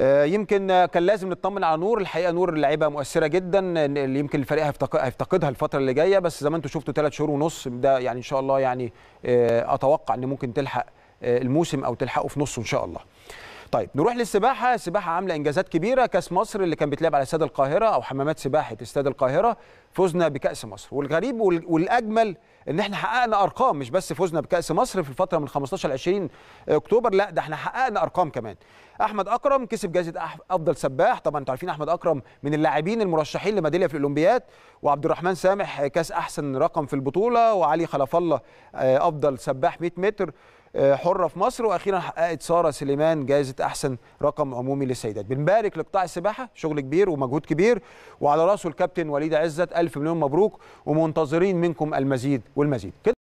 آه، يمكن كان لازم نطمن على نور الحقيقه نور لعيبه مؤثره جدا اللي يمكن الفريق هيفتقدها الفتره اللي جايه بس زي ما انتم شفتوا ثلاث شهور ونص ده يعني ان شاء الله يعني آه، اتوقع ان ممكن تلحق آه، الموسم او تلحقه في نصه ان شاء الله طيب نروح للسباحه السباحه عامله انجازات كبيره كاس مصر اللي كان بيتلعب على استاد القاهره او حمامات سباحه استاد القاهره فزنا بكاس مصر والغريب والاجمل ان احنا حققنا ارقام مش بس فزنا بكاس مصر في الفتره من 15 ل 20 اكتوبر لا ده احنا حققنا ارقام كمان احمد اكرم كسب جائزه افضل سباح طبعا انتوا عارفين احمد اكرم من اللاعبين المرشحين لميداليه في الاولمبياد وعبد الرحمن سامح كاس احسن رقم في البطوله وعلي خلف الله آه، افضل سباح 100 متر آه، حره في مصر واخيرا حققت ساره سليمان جائزه احسن رقم عمومي للسيدات بنبارك لقطاع السباحه شغل كبير ومجهود كبير وعلى راسه الكابتن وليد عزت الف مليون مبروك ومنتظرين منكم المزيد والمزيد